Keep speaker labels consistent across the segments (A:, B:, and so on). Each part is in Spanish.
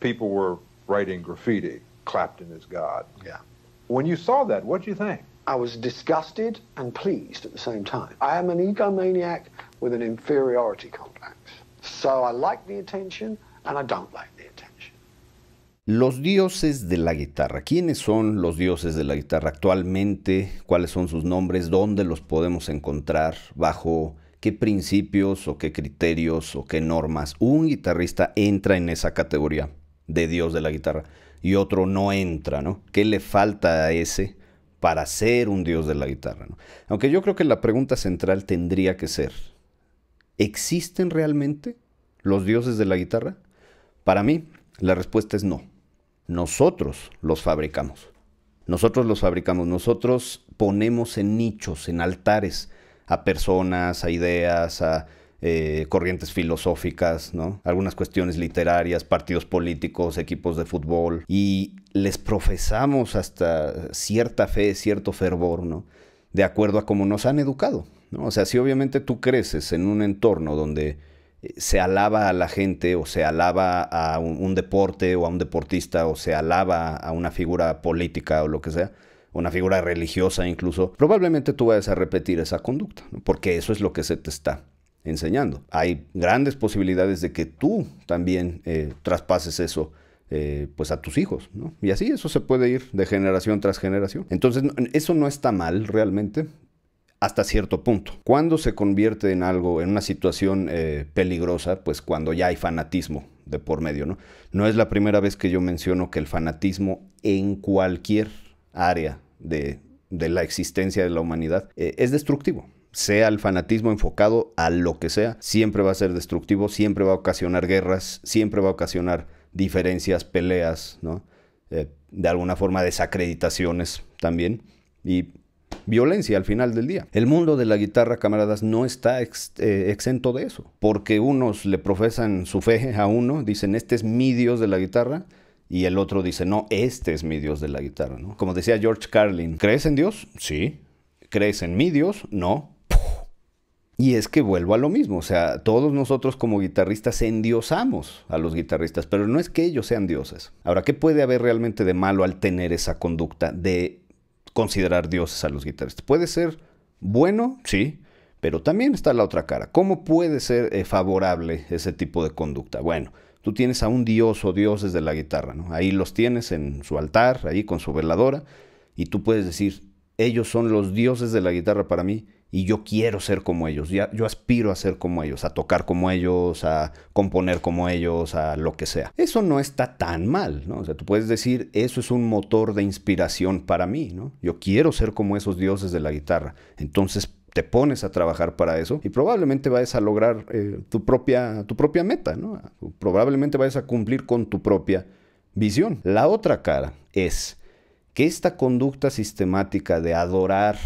A: people were writing graffiti, Clapton is God. Yeah. When you saw that, what did you think? I was disgusted and pleased at the same time. I am an egomaniac with an inferiority complex. So I like the attention and I don't like the attention. Los dioses de la guitarra. ¿Quiénes son los dioses de la guitarra actualmente? ¿Cuáles son sus nombres? ¿Dónde los podemos encontrar? ¿Bajo qué principios o qué criterios o qué normas un guitarrista entra en esa categoría? de Dios de la guitarra y otro no entra, ¿no? ¿Qué le falta a ese para ser un Dios de la guitarra? Aunque yo creo que la pregunta central tendría que ser, ¿existen realmente los dioses de la guitarra? Para mí, la respuesta es no. Nosotros los fabricamos. Nosotros los fabricamos, nosotros ponemos en nichos, en altares, a personas, a ideas, a eh, corrientes filosóficas, ¿no? algunas cuestiones literarias, partidos políticos, equipos de fútbol, y les profesamos hasta cierta fe, cierto fervor, ¿no? de acuerdo a cómo nos han educado. ¿no? O sea, si obviamente tú creces en un entorno donde eh, se alaba a la gente o se alaba a un, deporte o a un deportista o se alaba a una figura política o lo que sea, una figura religiosa incluso, probablemente tú vayas a repetir esa conducta, porque eso es lo que se te está enseñando. Hay grandes posibilidades de que tú también eh, traspases eso. Eh, pues a tus hijos, Y así eso se puede ir de generación tras generación. Entonces, eso no está mal realmente hasta cierto punto. Cuando se convierte en algo, en una situación eh, peligrosa? Pues cuando ya hay fanatismo de por medio, ¿no? No es la primera vez que yo menciono que el fanatismo en cualquier área de, la existencia de la humanidad es destructivo sea el fanatismo enfocado a lo que sea, siempre va a ser destructivo, siempre va a ocasionar guerras, siempre va a ocasionar diferencias, peleas, eh, de alguna forma desacreditaciones también y violencia al final del día. El mundo de la guitarra, camaradas, no está eh, exento de eso, porque unos le profesan su fe a uno, dicen, este es mi Dios de la guitarra, y el otro dice, no, este es mi Dios de la guitarra, Como decía George Carlin, ¿crees en Dios? Sí. ¿Crees en mi Dios? No. Y es que vuelvo a lo mismo, o sea, todos nosotros como guitarristas endiosamos a los guitarristas, pero no es que ellos sean dioses. Ahora, ¿qué puede haber realmente de malo al tener esa conducta de considerar dioses a los guitarristas? Puede ser bueno, sí, pero también está la otra cara. ¿Cómo puede ser eh, favorable ese tipo de conducta? Bueno, tú tienes a un dios o dioses de la guitarra, ¿no? Ahí los tienes en su altar, ahí con su veladora, y tú puedes decir, ellos son los dioses de la guitarra para mí y yo quiero ser como ellos, yo aspiro a ser como ellos, a tocar como ellos, a componer como ellos, a lo que sea. Eso no está tan mal, ¿no? O sea, tú puedes decir, eso es un motor de inspiración para mí, ¿no? Yo quiero ser como esos dioses de la guitarra. Entonces te pones a trabajar para eso y probablemente vayas a lograr eh, tu, propia, tu propia meta, ¿no? Probablemente vayas a cumplir con tu propia visión. La otra cara es que esta conducta sistemática de adorar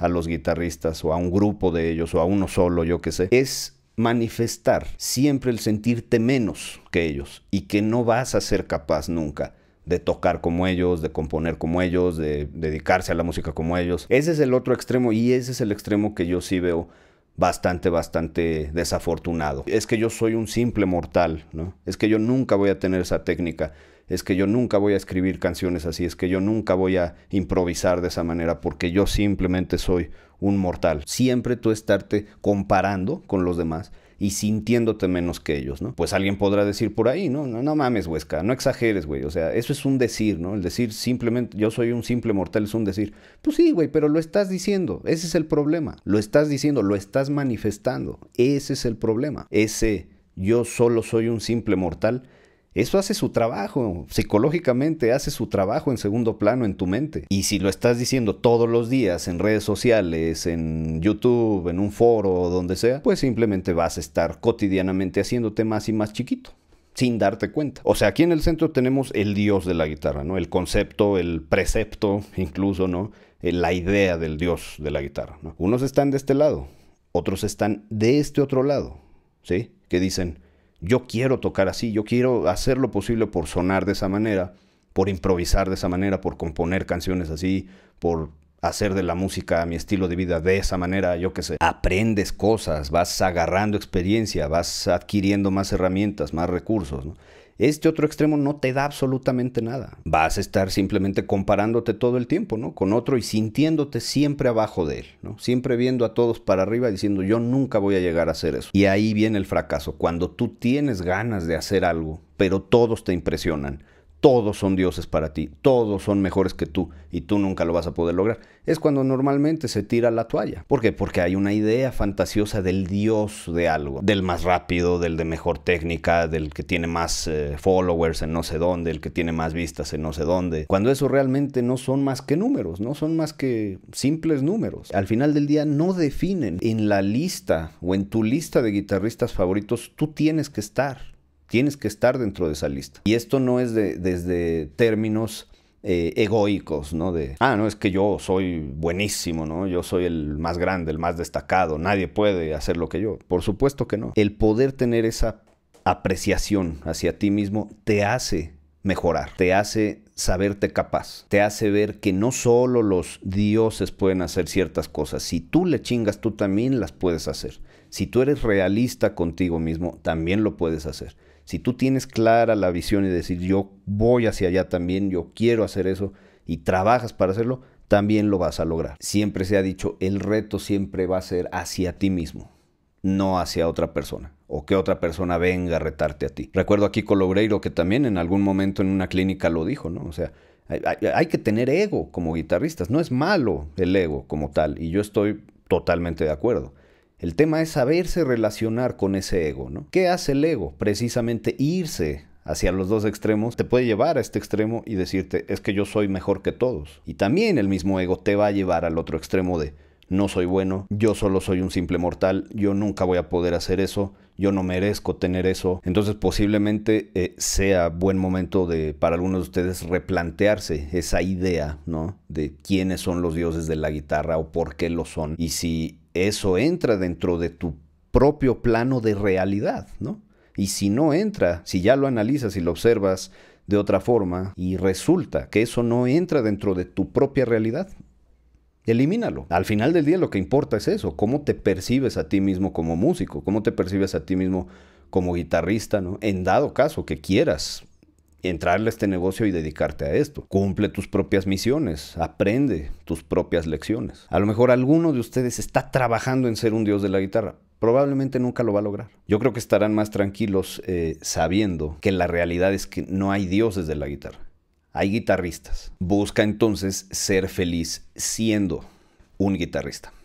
A: a los guitarristas o a un grupo de ellos o a uno solo, yo qué sé, es manifestar siempre el sentirte menos que ellos y que no vas a ser capaz nunca de tocar como ellos, de componer como ellos, de dedicarse a la música como ellos. Ese es el otro extremo y ese es el extremo que yo sí veo bastante, bastante desafortunado. Es que yo soy un simple mortal, ¿no? Es que yo nunca voy a tener esa técnica, es que yo nunca voy a escribir canciones así, es que yo nunca voy a improvisar de esa manera porque yo simplemente soy un mortal. Siempre tú estarte comparando con los demás y sintiéndote menos que ellos, ¿no? Pues alguien podrá decir por ahí, ¿no? No, mames, Huesca, no exageres, güey. O sea, eso es un decir, ¿no? El decir simplemente, yo soy un simple mortal, es un decir. Pues sí, güey, pero lo estás diciendo. Ese es el problema. Lo estás diciendo, lo estás manifestando. Ese es el problema. Ese yo solo soy un simple mortal eso hace su trabajo, psicológicamente hace su trabajo en segundo plano en tu mente. Y si lo estás diciendo todos los días en redes sociales, en YouTube, en un foro o donde sea, pues simplemente vas a estar cotidianamente haciéndote más y más chiquito sin darte cuenta. O sea, aquí en el centro tenemos el dios de la guitarra, ¿no? El concepto, el precepto, incluso, ¿no? Eh, la idea del dios de la guitarra, ¿no? Unos están de este lado, otros están de este otro lado, ¿sí? Que dicen, yo quiero tocar así, yo quiero hacer lo posible por sonar de esa manera, por improvisar de esa manera, por componer canciones así, por hacer de la música mi estilo de vida de esa manera, yo qué sé. Aprendes cosas, vas agarrando experiencia, vas adquiriendo más herramientas, más recursos, ¿no? Este otro extremo no te da absolutamente nada. Vas a estar simplemente comparándote todo el tiempo, ¿no? Con otro y sintiéndote siempre abajo de él, ¿no? Siempre viendo a todos para arriba diciendo, yo nunca voy a llegar a hacer eso. Y ahí viene el fracaso. Cuando tú tienes ganas de hacer algo, pero todos te impresionan todos son dioses para ti, todos son mejores que tú y tú nunca lo vas a poder lograr. Es cuando normalmente se tira la toalla. ¿Por qué? Porque hay una idea fantasiosa del dios de algo, del más rápido, del de mejor técnica, del que tiene más eh, followers en no sé dónde, el que tiene más vistas en no sé dónde. Cuando eso realmente no son más que números, no son más que simples números. Al final del día no definen en la lista o en tu lista de guitarristas favoritos, tú tienes que estar tienes que estar dentro de esa lista. Y esto no es de, desde términos eh, egoicos, ¿no? De, ah, no, es que yo soy buenísimo, ¿no? Yo soy el más grande, el más destacado, nadie puede hacer lo que yo. Por supuesto que no. El poder tener esa apreciación hacia ti mismo te hace mejorar, te hace saberte capaz, te hace ver que no solo los dioses pueden hacer ciertas cosas, si tú le chingas, tú también las puedes hacer. Si tú eres realista contigo mismo, también lo puedes hacer. Si tú tienes clara la visión y decir yo voy hacia allá también, yo quiero hacer eso y trabajas para hacerlo, también lo vas a lograr. Siempre se ha dicho, el reto siempre va a ser hacia ti mismo, no hacia otra persona o que otra persona venga a retarte a ti. Recuerdo aquí con Obreiro que también en algún momento en una clínica lo dijo, ¿no? O sea, hay que tener ego como guitarristas, no es malo el ego como tal y yo estoy totalmente de acuerdo. El tema es saberse relacionar con ese ego, ¿no? ¿Qué hace el ego? Precisamente irse hacia los dos extremos, te puede llevar a este extremo y decirte, es que yo soy mejor que todos. Y también el mismo ego te va a llevar al otro extremo de, no soy bueno, yo solo soy un simple mortal, yo nunca voy a poder hacer eso, yo no merezco tener eso. Entonces posiblemente eh, sea buen momento de, para algunos de ustedes replantearse esa idea, ¿no? De quiénes son los dioses de la guitarra o por qué lo son. Y si eso entra dentro de tu propio plano de realidad, ¿no? Y si no entra, si ya lo analizas y lo observas de otra forma y resulta que eso no entra dentro de tu propia realidad, elimínalo. Al final del día lo que importa es eso, cómo te percibes a ti mismo como músico, cómo te percibes a ti mismo como guitarrista, ¿no? En dado caso que quieras entrarle a este negocio y dedicarte a esto. Cumple tus propias misiones, aprende tus propias lecciones. A lo mejor alguno de ustedes está trabajando en ser un dios de la guitarra. Probablemente nunca lo va a lograr. Yo creo que estarán más tranquilos eh, sabiendo que la realidad es que no hay dioses de la guitarra. Hay guitarristas. Busca entonces ser feliz siendo un guitarrista.